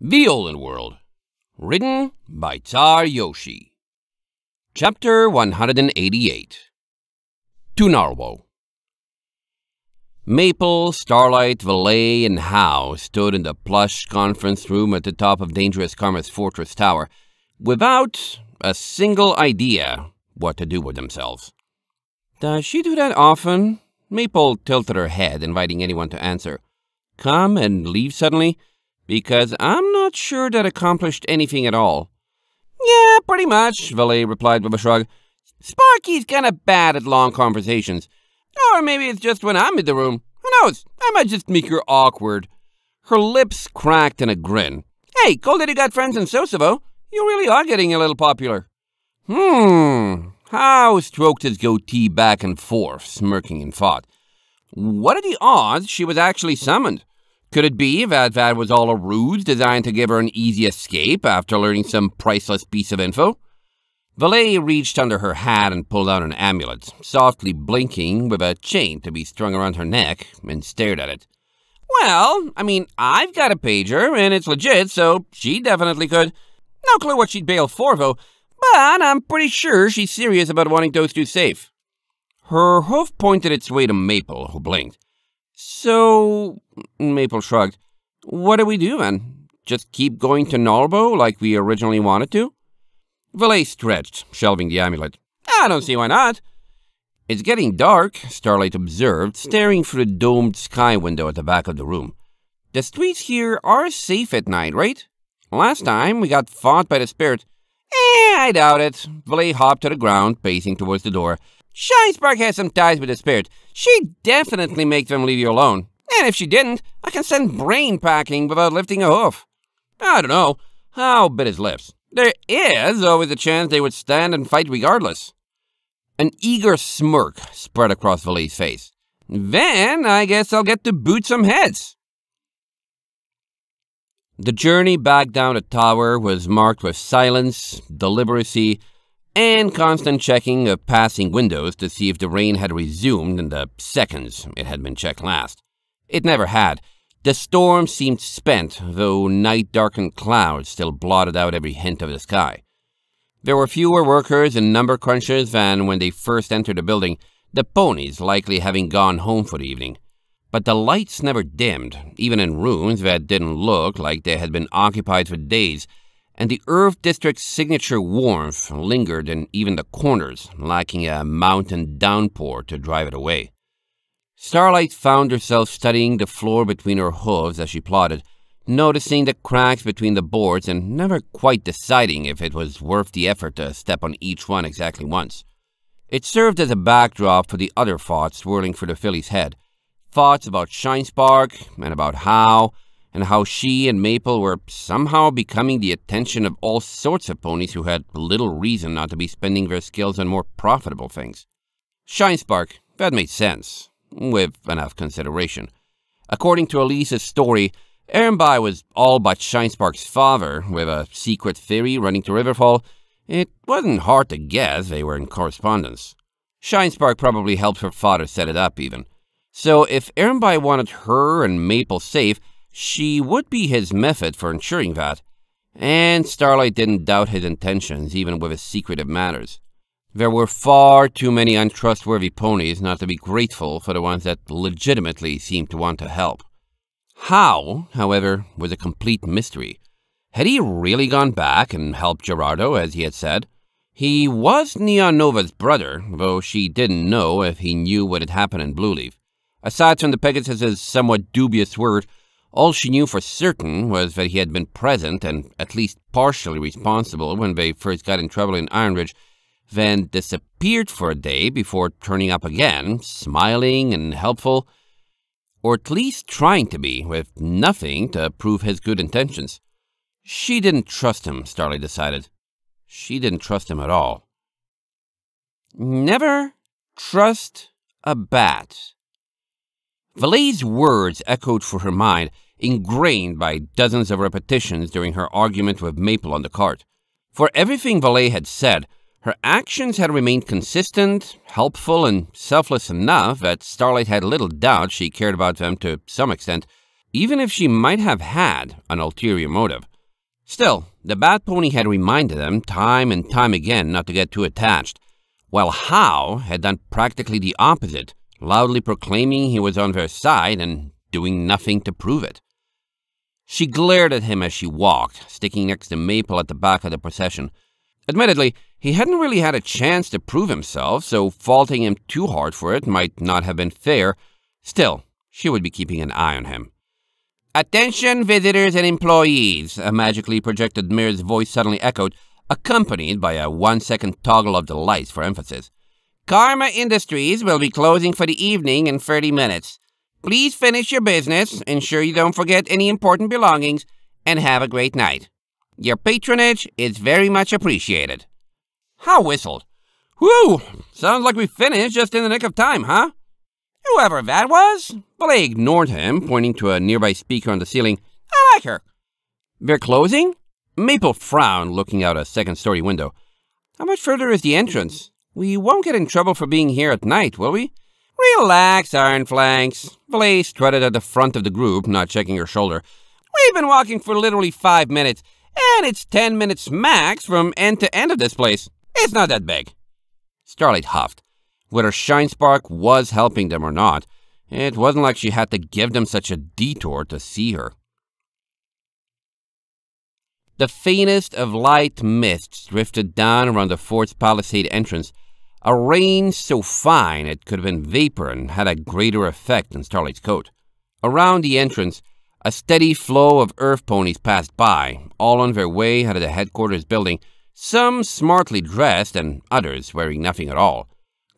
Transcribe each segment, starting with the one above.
Violin World, written by Tsar Yoshi. Chapter 188 Tunarwo Maple, Starlight, Valet, and Howe stood in the plush conference room at the top of Dangerous Karma's fortress tower without a single idea what to do with themselves. Does she do that often? Maple tilted her head, inviting anyone to answer. Come and leave suddenly? because I'm not sure that accomplished anything at all. Yeah, pretty much, Valet replied with a shrug. Sparky's kind of bad at long conversations. Or maybe it's just when I'm in the room. Who knows? I might just make her awkward. Her lips cracked in a grin. Hey, cool that you got friends in Kosovo. You really are getting a little popular. Hmm. How stroked his goatee back and forth, smirking in thought. What are the odds she was actually summoned? Could it be that that was all a ruse designed to give her an easy escape after learning some priceless piece of info? Valet reached under her hat and pulled out an amulet, softly blinking with a chain to be strung around her neck, and stared at it. Well, I mean, I've got a pager, and it's legit, so she definitely could. No clue what she'd bail for, though, but I'm pretty sure she's serious about wanting those two safe. Her hoof pointed its way to Maple, who blinked. So, Maple shrugged, what do we do then? Just keep going to Narbo like we originally wanted to? Valet stretched, shelving the amulet. I don't see why not. It's getting dark, Starlight observed, staring through the domed sky window at the back of the room. The streets here are safe at night, right? Last time we got fought by the spirit. Eh, I doubt it. Valet hopped to the ground, pacing towards the door. Shinespark has some ties with the spirits. She definitely makes them leave you alone. And if she didn't, I can send brain packing without lifting a hoof. I don't know. I'll bit his lips. There is always a chance they would stand and fight regardless. An eager smirk spread across Vali's face. Then I guess I'll get to boot some heads. The journey back down the tower was marked with silence, deliberacy, and constant checking of passing windows to see if the rain had resumed in the seconds it had been checked last. It never had. The storm seemed spent, though night-darkened clouds still blotted out every hint of the sky. There were fewer workers and Number Cruncher's than when they first entered the building, the ponies likely having gone home for the evening. But the lights never dimmed, even in rooms that didn't look like they had been occupied for days, and the Irv District's signature warmth lingered in even the corners, lacking a mountain downpour to drive it away. Starlight found herself studying the floor between her hooves as she plodded, noticing the cracks between the boards and never quite deciding if it was worth the effort to step on each one exactly once. It served as a backdrop for the other thoughts swirling through the filly's head. Thoughts about Shinespark and about how, and how she and Maple were somehow becoming the attention of all sorts of ponies who had little reason not to be spending their skills on more profitable things. Shinespark, that made sense, with enough consideration. According to Elise's story, Aaronby was all but Shinespark's father, with a secret theory running to Riverfall. It wasn't hard to guess they were in correspondence. Shinespark probably helped her father set it up, even. So if Aaronby wanted her and Maple safe, she would be his method for ensuring that, and Starlight didn't doubt his intentions even with his secretive manners. There were far too many untrustworthy ponies not to be grateful for the ones that legitimately seemed to want to help. How, however, was a complete mystery. Had he really gone back and helped Gerardo, as he had said? He was Neonova's brother, though she didn't know if he knew what had happened in Blueleaf. Aside from the Pegasus's somewhat dubious word, all she knew for certain was that he had been present and at least partially responsible when they first got in trouble in Ironridge, then disappeared for a day before turning up again, smiling and helpful, or at least trying to be, with nothing to prove his good intentions. She didn't trust him, Starley decided. She didn't trust him at all. Never trust a bat. Valet's words echoed through her mind ingrained by dozens of repetitions during her argument with Maple on the cart. For everything Valet had said, her actions had remained consistent, helpful, and selfless enough that Starlight had little doubt she cared about them to some extent, even if she might have had an ulterior motive. Still, the Bat Pony had reminded them time and time again not to get too attached, while Howe had done practically the opposite, loudly proclaiming he was on their side and doing nothing to prove it. She glared at him as she walked, sticking next to Maple at the back of the procession. Admittedly, he hadn't really had a chance to prove himself, so faulting him too hard for it might not have been fair. Still, she would be keeping an eye on him. Attention, visitors and employees, a magically projected mirror's voice suddenly echoed, accompanied by a one-second toggle of the lights for emphasis. Karma Industries will be closing for the evening in 30 minutes. Please finish your business, ensure you don't forget any important belongings, and have a great night. Your patronage is very much appreciated. How whistled. Whew, sounds like we finished just in the nick of time, huh? Whoever that was? Blay ignored him, pointing to a nearby speaker on the ceiling. I like her. They're closing? Maple frowned, looking out a second-story window. How much further is the entrance? We won't get in trouble for being here at night, will we? Relax, Iron Flanks. Vlace strutted at the front of the group, not checking her shoulder. We've been walking for literally five minutes, and it's ten minutes max from end to end of this place. It's not that big. Starlight huffed. Whether Shine Spark was helping them or not, it wasn't like she had to give them such a detour to see her. The faintest of light mists drifted down around the fort's palisade entrance, a rain so fine it could have been vapor and had a greater effect than Starlight's coat. Around the entrance, a steady flow of earth ponies passed by, all on their way out of the headquarters building, some smartly dressed and others wearing nothing at all.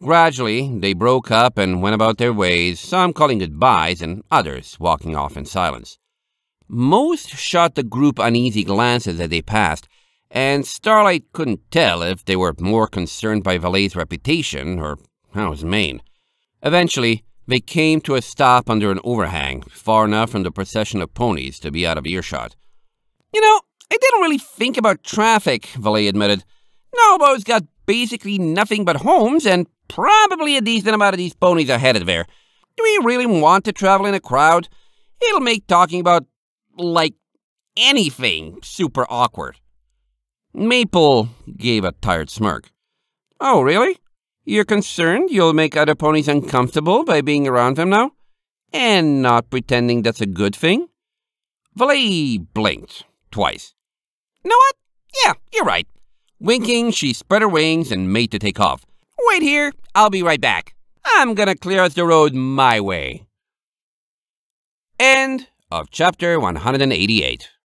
Gradually, they broke up and went about their ways, some calling goodbyes and others walking off in silence. Most shot the group uneasy glances as they passed, and Starlight couldn't tell if they were more concerned by Valet's reputation or how his mane. Eventually, they came to a stop under an overhang, far enough from the procession of ponies to be out of earshot. You know, I didn't really think about traffic, Valet admitted. Nobo's got basically nothing but homes and probably a decent amount of these ponies are headed there. Do we really want to travel in a crowd? It'll make talking about, like, anything super awkward. Maple gave a tired smirk. Oh, really? You're concerned you'll make other ponies uncomfortable by being around them now? And not pretending that's a good thing? Valet blinked twice. You know what? Yeah, you're right. Winking, she spread her wings and made to take off. Wait here, I'll be right back. I'm gonna clear out the road my way. End of chapter 188.